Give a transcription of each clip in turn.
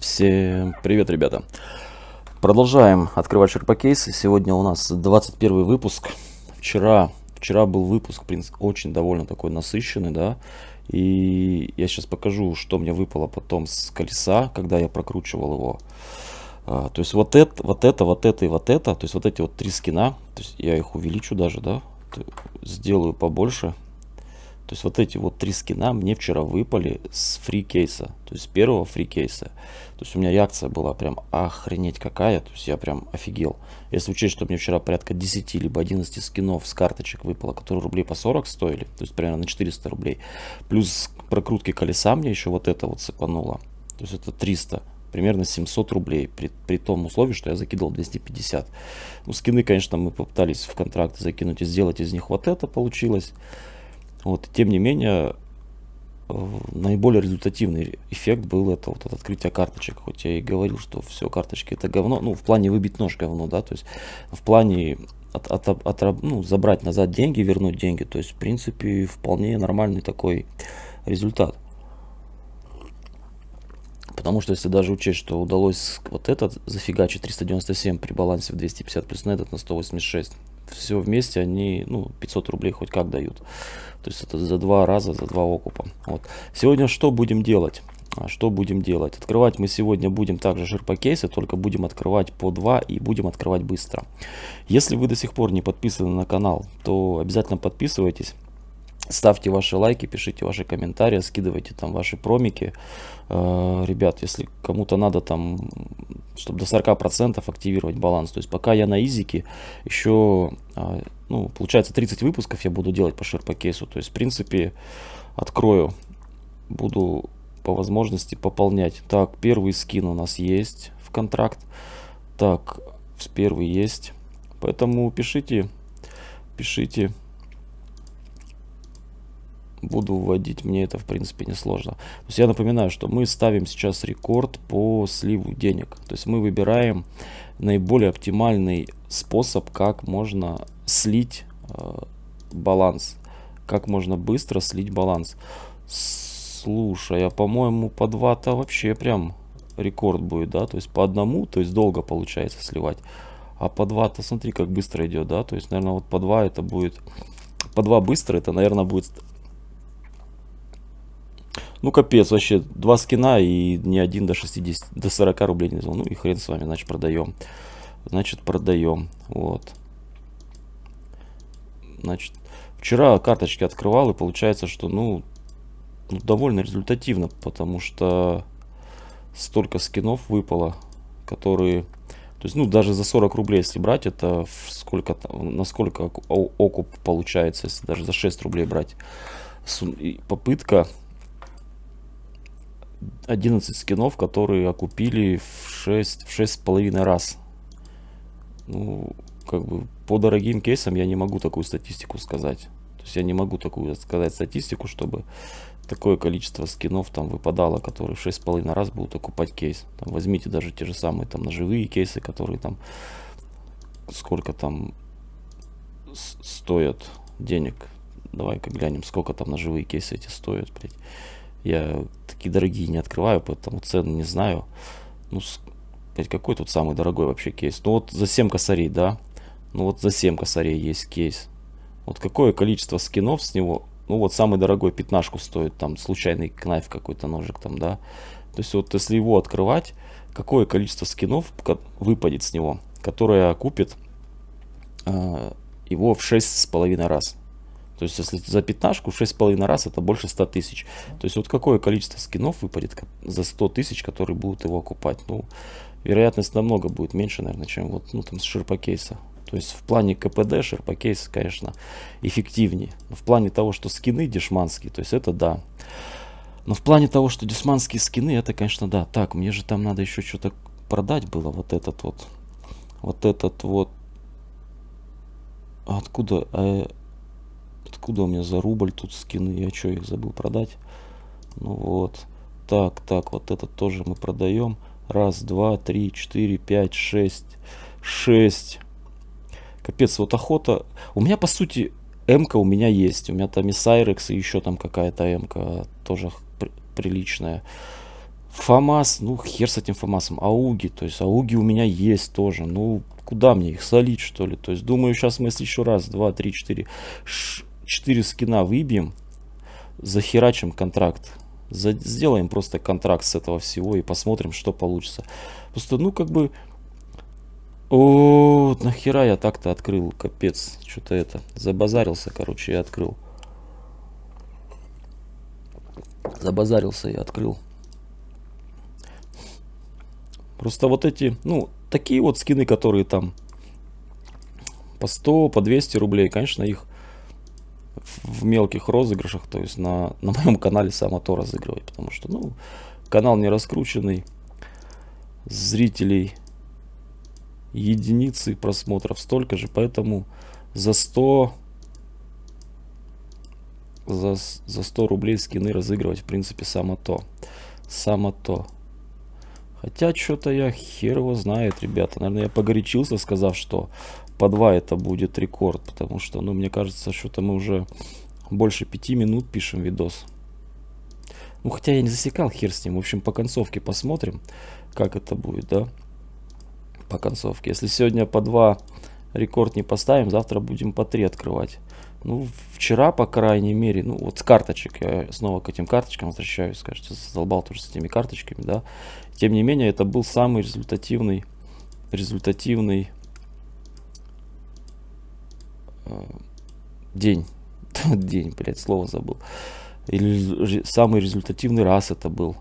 Всем привет, ребята. Продолжаем открывать черпакейсы. Сегодня у нас 21 выпуск. Вчера, вчера был выпуск, в принципе, очень довольно такой насыщенный, да. И я сейчас покажу, что мне выпало потом с колеса, когда я прокручивал его. А, то есть вот это, вот это, вот это и вот это. То есть вот эти вот три скина. То есть я их увеличу даже, да. Сделаю побольше. То есть вот эти вот три скина мне вчера выпали с фрикейса, то есть с первого фрикейса. То есть у меня реакция была прям охренеть какая, то есть я прям офигел. Если учесть, что мне вчера порядка 10 либо 11 скинов с карточек выпало, которые рублей по 40 стоили, то есть примерно на 400 рублей, плюс прокрутки колеса мне еще вот это вот сыпануло, то есть это 300 примерно 700 рублей, при, при том условии, что я закидывал 250. Ну, скины, конечно, мы попытались в контракт закинуть и сделать из них вот это получилось. Вот, тем не менее, наиболее результативный эффект был это вот это открытие карточек. Хоть я и говорил, что все, карточки это говно, ну, в плане выбить нож говно, да, то есть в плане от, от, от, ну, забрать назад деньги, вернуть деньги, то есть, в принципе, вполне нормальный такой результат. Потому что если даже учесть, что удалось вот этот зафигачить 397 при балансе в 250 плюс на этот на 186, все вместе они, ну, 500 рублей хоть как дают. То есть это за два раза, за два окупа. Вот. Сегодня что будем делать? А, что будем делать? Открывать мы сегодня будем также жирпакейсы, только будем открывать по 2 и будем открывать быстро. Если вы до сих пор не подписаны на канал, то обязательно подписывайтесь. Ставьте ваши лайки, пишите ваши комментарии, скидывайте там ваши промики. Э, ребят, если кому-то надо там чтобы до 40% активировать баланс. То есть пока я на изике, еще, а, ну, получается 30 выпусков я буду делать по ширпокейсу. То есть, в принципе, открою, буду по возможности пополнять. Так, первый скин у нас есть в контракт. Так, первый есть. Поэтому пишите, пишите буду вводить, мне это в принципе несложно. То есть я напоминаю, что мы ставим сейчас рекорд по сливу денег. То есть мы выбираем наиболее оптимальный способ, как можно слить э, баланс. Как можно быстро слить баланс. Слушай, а по-моему по 2-то вообще прям рекорд будет, да? То есть по одному, то есть долго получается сливать. А по 2-то смотри, как быстро идет, да? То есть, наверное, вот по 2 это будет... По 2 быстро, это, наверное, будет ну, капец, вообще, два скина и не один до 60, до 40 рублей не взял. Ну и хрен с вами, значит, продаем. Значит, продаем. Вот. Значит, вчера карточки открывал, и получается, что, ну, ну довольно результативно, потому что столько скинов выпало, которые... То есть, ну, даже за 40 рублей, если брать, это сколько, насколько окуп получается, если даже за 6 рублей брать. Попытка 11 скинов, которые окупили в 6, в 6,5 раз. Ну, как бы по дорогим кейсам я не могу такую статистику сказать. То есть я не могу такую сказать статистику, чтобы такое количество скинов там выпадало, которые в 6,5 раз будут окупать кейс. Там, возьмите даже те же самые там ножевые кейсы, которые там сколько там стоят денег. Давай-ка глянем, сколько там ножевые кейсы эти стоят, блядь. Я такие дорогие не открываю, поэтому цены не знаю. Ну, какой тут самый дорогой вообще кейс? Ну, вот за 7 косарей, да? Ну, вот за 7 косарей есть кейс. Вот какое количество скинов с него? Ну, вот самый дорогой пятнашку стоит, там, случайный кнайф какой-то, ножик там, да? То есть, вот если его открывать, какое количество скинов выпадет с него, которое купит э, а, его в 6,5 раз. То есть, если за пятнашку, 6,5 раз это больше 100 тысяч. То есть, вот какое количество скинов выпадет за 100 тысяч, которые будут его окупать? Ну, вероятность намного будет меньше, наверное, чем вот, ну, там, с ширпокейса. То есть, в плане КПД ширпокейс, конечно, эффективнее. Но в плане того, что скины дешманские, то есть, это да. Но в плане того, что дешманские скины, это, конечно, да. Так, мне же там надо еще что-то продать было. Вот этот вот. Вот этот вот. Откуда? Э, Откуда у меня за рубль тут скины? Я что, их забыл продать? Ну вот. Так, так, вот этот тоже мы продаем. Раз, два, три, четыре, пять, шесть. Шесть. Капец, вот охота. У меня, по сути, М-ка у меня есть. У меня там и Сайрекс, и еще там какая-то М-ка тоже при приличная. Фомас, ну хер с этим Фомасом. Ауги, то есть Ауги у меня есть тоже. Ну, куда мне их солить, что ли? То есть, думаю, сейчас мы если еще раз, два, три, четыре, ш... 4 скина выбьем, захерачим контракт. За, сделаем просто контракт с этого всего и посмотрим, что получится. Просто, ну, как бы... О, нахера я так-то открыл, капец. Что-то это, забазарился, короче, я открыл. Забазарился и открыл. Просто вот эти, ну, такие вот скины, которые там по 100, по 200 рублей, конечно, их в мелких розыгрышах, то есть на, на моем канале сам то разыгрывать, потому что, ну, канал не раскрученный, зрителей единицы просмотров столько же, поэтому за 100 за, за 100 рублей скины разыгрывать, в принципе, само то. Само то. Хотя что-то я хер его знает, ребята. Наверное, я погорячился, сказав, что по два это будет рекорд, потому что, ну, мне кажется, что-то мы уже больше пяти минут пишем видос. Ну, хотя я не засекал, хер с ним. В общем, по концовке посмотрим, как это будет, да? По концовке. Если сегодня по два рекорд не поставим, завтра будем по три открывать. Ну, вчера, по крайней мере, ну, вот с карточек, я снова к этим карточкам возвращаюсь, скажете, задолбал тоже с этими карточками, да. Тем не менее, это был самый результативный, результативный а, день, тот день, блядь, слово забыл. Или самый результативный раз это был.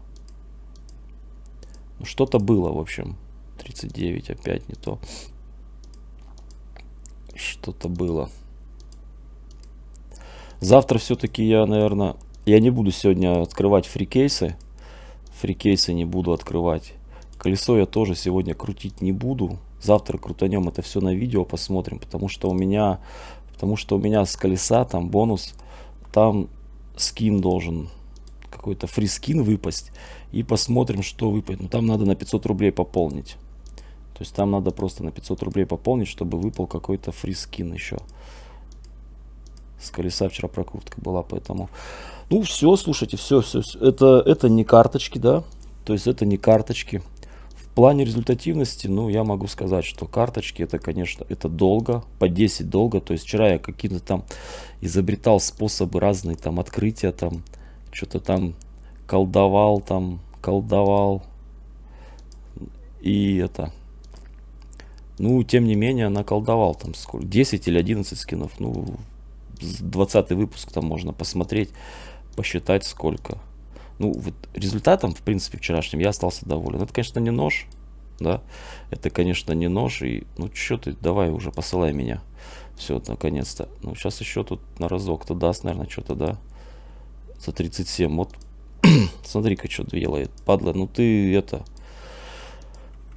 Ну, что-то было, в общем. 39, опять не то. Что-то было. Завтра все-таки я, наверное... Я не буду сегодня открывать фрикейсы. Фрикейсы не буду открывать. Колесо я тоже сегодня крутить не буду. Завтра крутанем это все на видео, посмотрим. Потому что у меня Потому что у меня с колеса там бонус, там скин должен какой-то фрискин выпасть. И посмотрим, что выпадет. Но ну, там надо на 500 рублей пополнить. То есть там надо просто на 500 рублей пополнить, чтобы выпал какой-то фрискин еще. С колеса вчера прокрутка была, поэтому... Ну, все, слушайте, все, все, все. Это, это не карточки, да? То есть это не карточки плане результативности, ну, я могу сказать, что карточки, это, конечно, это долго, по 10 долго. То есть вчера я какие-то там изобретал способы разные, там, открытия, там, что-то там колдовал, там, колдовал. И это... Ну, тем не менее, наколдовал там сколько? 10 или 11 скинов. Ну, 20 выпуск там можно посмотреть, посчитать сколько. Ну, вот результатом, в принципе, вчерашним я остался доволен. Это, конечно, не нож, да, это, конечно, не нож, и, ну, что ты, давай уже, посылай меня. Все, наконец-то. Ну, сейчас еще тут на разок-то даст, наверное, что-то, да, за 37. Вот, смотри-ка, что делает, падла, ну ты это...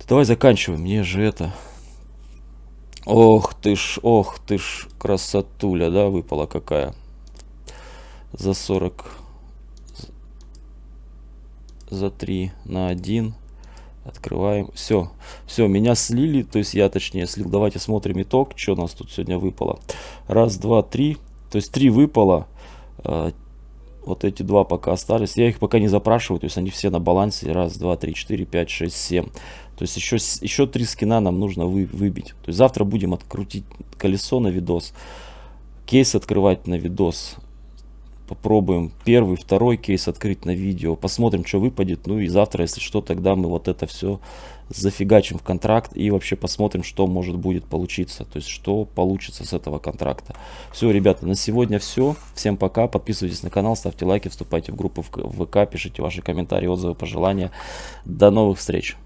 Ты давай заканчивай, мне же это... Ох ты ж, ох ты ж, красотуля, да, выпала какая. За 40 за 3 на 1. Открываем. Все. Все, меня слили. То есть я точнее слил. Давайте смотрим итог. Что у нас тут сегодня выпало. Раз, два, три. То есть три выпало. А, вот эти два пока остались. Я их пока не запрашиваю. То есть они все на балансе. Раз, два, три, четыре, пять, шесть, семь. То есть еще, еще три скина нам нужно вы, выбить. То есть завтра будем открутить колесо на видос. Кейс открывать на видос попробуем первый, второй кейс открыть на видео, посмотрим, что выпадет, ну и завтра, если что, тогда мы вот это все зафигачим в контракт и вообще посмотрим, что может будет получиться, то есть что получится с этого контракта. Все, ребята, на сегодня все. Всем пока, подписывайтесь на канал, ставьте лайки, вступайте в группу в ВК, пишите ваши комментарии, отзывы, пожелания. До новых встреч!